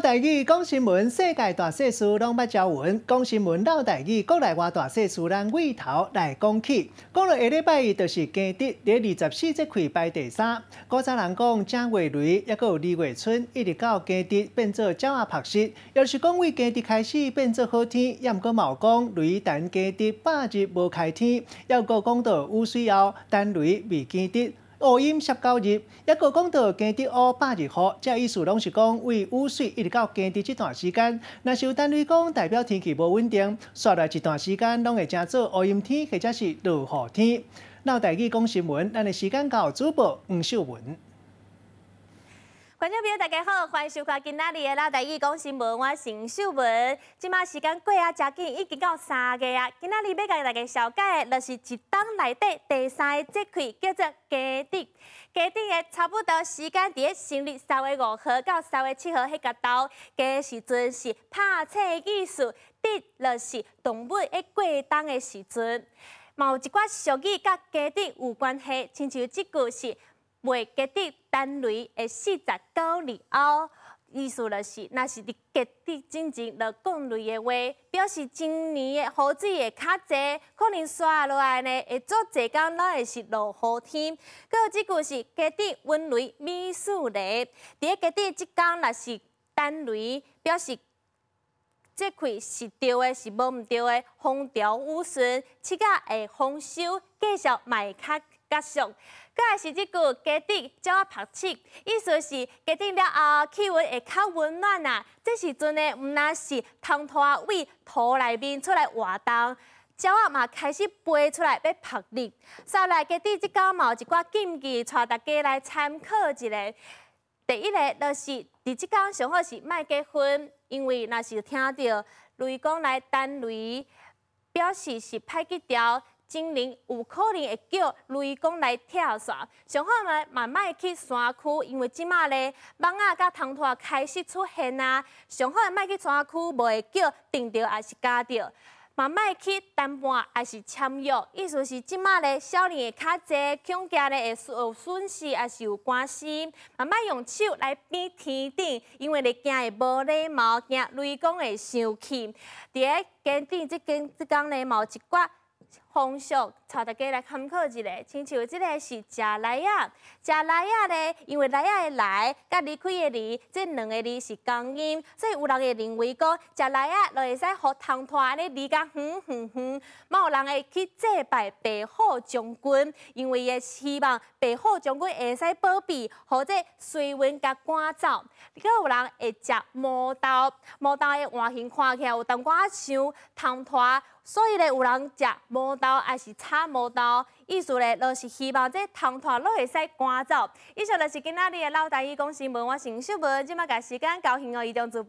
大语，讲新闻，世界大事事拢捌交完。讲新闻，绕大语，国内外大事事咱开头来讲起。讲了下礼拜一就是加跌，第二十四节开排第三。古早人讲正月雷，一个二月春一直到加跌，变做鸟仔拍实。要是讲为加跌开始变做好天，抑毋过毛讲雷等加跌百日无开天，抑个讲到乌水后等雷未见跌。雾阴十九日，一个讲到今日下百日雨，即意思拢是讲为雨水一直到今日这段时间。若是有单位讲代表天气无稳定，刷来一段时间拢会成做雾阴天或者是落雨天。有代志讲新闻，咱诶时间交主播黄秀文。观众朋友，大家好，欢迎收看今天的《老大义讲新闻》。我陈秀文，即嘛时间过啊，真紧，已经到三个啊。今天日要甲大家讲解的，就是一冬内底第三个节气，叫做“家丁”。家丁的差不多时间在农历三月五号到三月七号迄个头，加时阵是拍车艺术，得就是动物的过冬的时阵。有一寡俗语甲家丁有关系，亲像这句是。卖结的单雷的四十九里后，意思就是若是伫价的进前就讲类的话，表示今年的雨水会较侪，可能刷落来呢会做济工，拢会是落雨天。有即句是价的温雷米数雷，伫价结即工若是单雷，表示。即块是对的，是无毋对的。风调雨顺，七甲会丰收，继续卖较。加上，个也是即句，家庭叫我拍气，意思是家顶了后气温会较温暖啊。这时阵呢，毋那是通拖啊，为土内面出来活动，鸟啊嘛开始飞出来要曝日。再来家庭即嘛有一寡禁忌，带大家来参考一下。第一个就是伫即讲上好是莫结婚，因为若是听到雷公来等雷，表示是歹吉兆。精灵有可能会叫雷公来跳伞，上好嘛，慢慢去山区，因为即马咧蚊仔佮虫拖开始出现啊。上好，莫去山区袂叫定着，还是加着，慢慢去谈判，还是签约。意思是即马咧，少年会较济，恐惊咧会有损失，还是有关心。莫莫用手来比天顶，因为你惊会无礼貌，惊雷公会生气。伫咧坚定即间即工呢毛一寡风俗，带大家来参考一下。亲像即个是“食来呀”，“食来呀”呢，因为“来呀”的“来”甲离开”的“离”，即两个字是同音，所以有人会认为讲“食来呀”就会使互唐突安尼离咁远。远远。嘛有人会去祭拜白虎将军，因为也希望白虎将军会使保庇，或者随运甲赶走。佫有人会食魔刀，魔刀的外形看起来有淡薄仔像唐突，所以咧有人食魔。刀还是叉毛刀，意思咧就是希望这糖拖都会使赶走。以上就是今仔日的老大伊公司问我情绪不，今麦个时间高兴我一定做